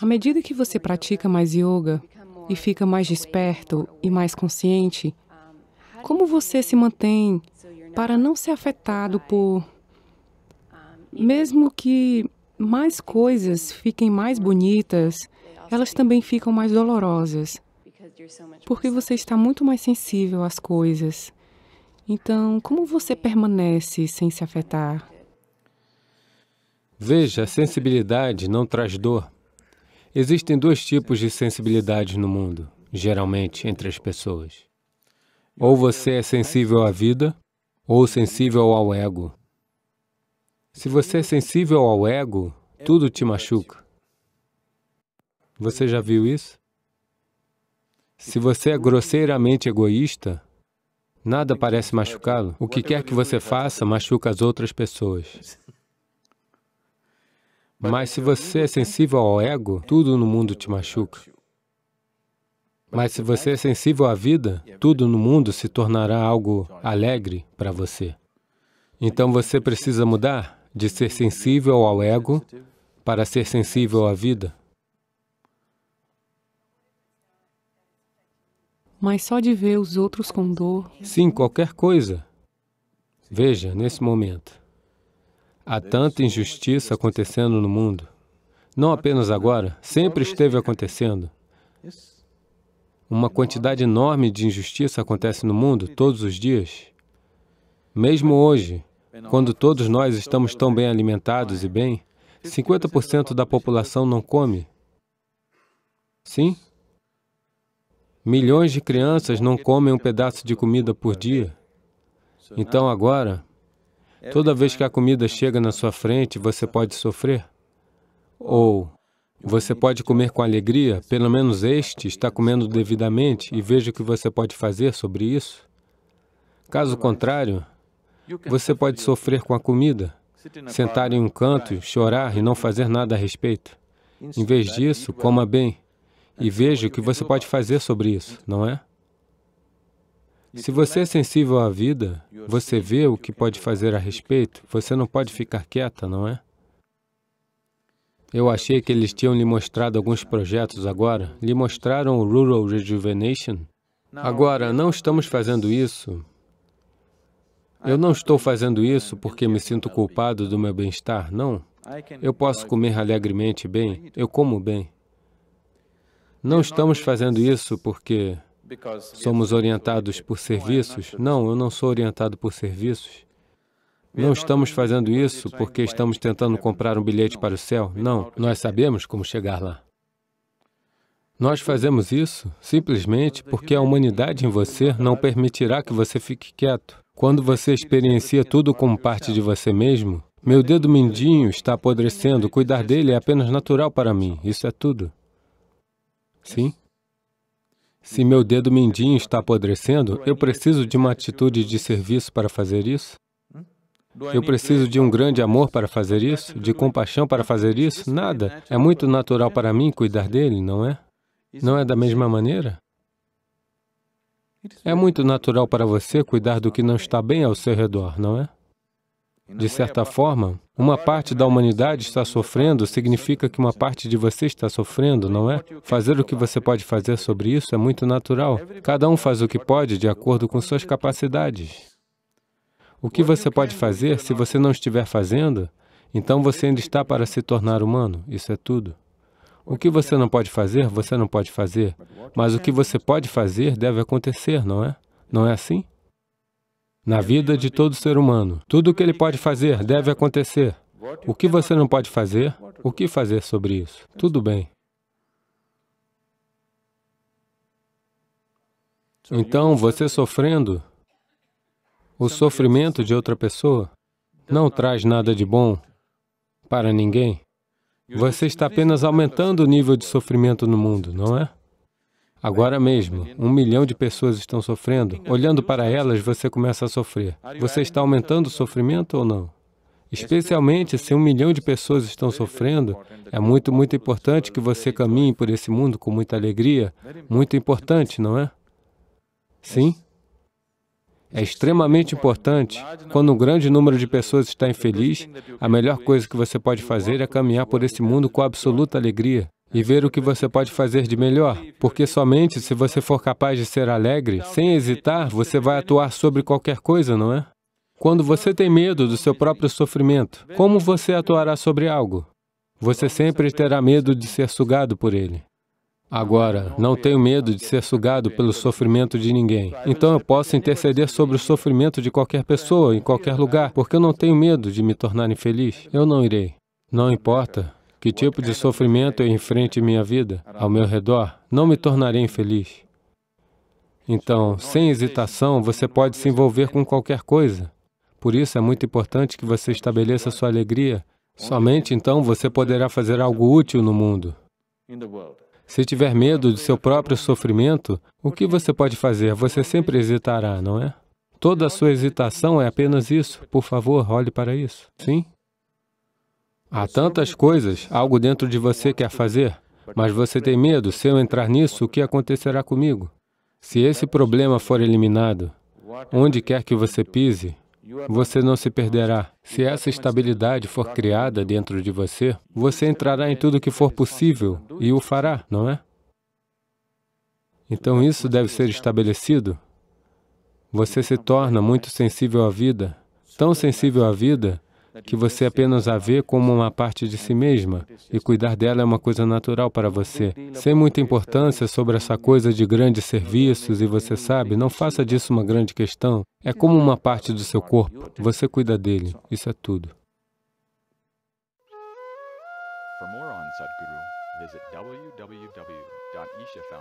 À medida que você pratica mais yoga e fica mais desperto e mais consciente, como você se mantém para não ser afetado por, mesmo que mais coisas fiquem mais bonitas, elas também ficam mais dolorosas, porque você está muito mais sensível às coisas. Então, como você permanece sem se afetar? Veja, a sensibilidade não traz dor. Existem dois tipos de sensibilidades no mundo, geralmente entre as pessoas. Ou você é sensível à vida, ou sensível ao ego. Se você é sensível ao ego, tudo te machuca. Você já viu isso? Se você é grosseiramente egoísta, nada parece machucá-lo. O que quer que você faça, machuca as outras pessoas. Mas se você é sensível ao ego, tudo no mundo te machuca. Mas se você é sensível à vida, tudo no mundo se tornará algo alegre para você. Então você precisa mudar de ser sensível ao ego para ser sensível à vida. Mas só de ver os outros com dor... Sim, qualquer coisa. Veja, nesse momento. Há tanta injustiça acontecendo no mundo. Não apenas agora, sempre esteve acontecendo. Uma quantidade enorme de injustiça acontece no mundo todos os dias. Mesmo hoje, quando todos nós estamos tão bem alimentados e bem, 50% da população não come. Sim? Milhões de crianças não comem um pedaço de comida por dia. Então agora, é Toda vez que a comida chega na sua frente, você pode sofrer? Ou você pode comer com alegria, pelo menos este está comendo devidamente e veja o que você pode fazer sobre isso? Caso contrário, você pode sofrer com a comida, sentar em um canto, chorar e não fazer nada a respeito. Em vez disso, coma bem e veja o que você pode fazer sobre isso, não é? Se você é sensível à vida, você vê o que pode fazer a respeito, você não pode ficar quieta, não é? Eu achei que eles tinham lhe mostrado alguns projetos agora. Lhe mostraram o Rural Rejuvenation. Agora, não estamos fazendo isso. Eu não estou fazendo isso porque me sinto culpado do meu bem-estar, não. Eu posso comer alegremente bem, eu como bem. Não estamos fazendo isso porque Somos orientados por serviços? Não, eu não sou orientado por serviços. Não estamos fazendo isso porque estamos tentando comprar um bilhete para o céu. Não, nós sabemos como chegar lá. Nós fazemos isso simplesmente porque a humanidade em você não permitirá que você fique quieto. Quando você experiencia tudo como parte de você mesmo, meu dedo mindinho está apodrecendo, cuidar dele é apenas natural para mim, isso é tudo. Sim? Se meu dedo mindinho está apodrecendo, eu preciso de uma atitude de serviço para fazer isso? Eu preciso de um grande amor para fazer isso? De compaixão para fazer isso? Nada. É muito natural para mim cuidar dele, não é? Não é da mesma maneira? É muito natural para você cuidar do que não está bem ao seu redor, não é? De certa forma, uma parte da humanidade está sofrendo significa que uma parte de você está sofrendo, não é? Fazer o que você pode fazer sobre isso é muito natural. Cada um faz o que pode de acordo com suas capacidades. O que você pode fazer, se você não estiver fazendo, então você ainda está para se tornar humano, isso é tudo. O que você não pode fazer, você não pode fazer, mas o que você pode fazer deve acontecer, não é? Não é assim? na vida de todo ser humano. Tudo o que ele pode fazer deve acontecer. O que você não pode fazer, o que fazer sobre isso? Tudo bem. Então, você sofrendo, o sofrimento de outra pessoa não traz nada de bom para ninguém. Você está apenas aumentando o nível de sofrimento no mundo, não é? Agora mesmo, um milhão de pessoas estão sofrendo. Olhando para elas, você começa a sofrer. Você está aumentando o sofrimento ou não? Especialmente se um milhão de pessoas estão sofrendo, é muito, muito importante que você caminhe por esse mundo com muita alegria. Muito importante, não é? Sim? É extremamente importante. Quando um grande número de pessoas está infeliz, a melhor coisa que você pode fazer é caminhar por esse mundo com absoluta alegria e ver o que você pode fazer de melhor, porque somente se você for capaz de ser alegre, sem hesitar, você vai atuar sobre qualquer coisa, não é? Quando você tem medo do seu próprio sofrimento, como você atuará sobre algo? Você sempre terá medo de ser sugado por ele. Agora, não tenho medo de ser sugado pelo sofrimento de ninguém. Então eu posso interceder sobre o sofrimento de qualquer pessoa, em qualquer lugar, porque eu não tenho medo de me tornar infeliz. Eu não irei. Não importa que tipo de sofrimento eu enfrente em minha vida, ao meu redor? Não me tornarei infeliz. Então, sem hesitação, você pode se envolver com qualquer coisa. Por isso, é muito importante que você estabeleça sua alegria. Somente então você poderá fazer algo útil no mundo. Se tiver medo do seu próprio sofrimento, o que você pode fazer? Você sempre hesitará, não é? Toda a sua hesitação é apenas isso. Por favor, olhe para isso. Sim? Há tantas coisas, algo dentro de você quer fazer, mas você tem medo, se eu entrar nisso, o que acontecerá comigo? Se esse problema for eliminado, onde quer que você pise, você não se perderá. Se essa estabilidade for criada dentro de você, você entrará em tudo que for possível e o fará, não é? Então isso deve ser estabelecido. Você se torna muito sensível à vida, tão sensível à vida que você apenas a vê como uma parte de si mesma e cuidar dela é uma coisa natural para você, sem muita importância sobre essa coisa de grandes serviços e você sabe, não faça disso uma grande questão. É como uma parte do seu corpo, você cuida dele, isso é tudo. www.ishafoundation.org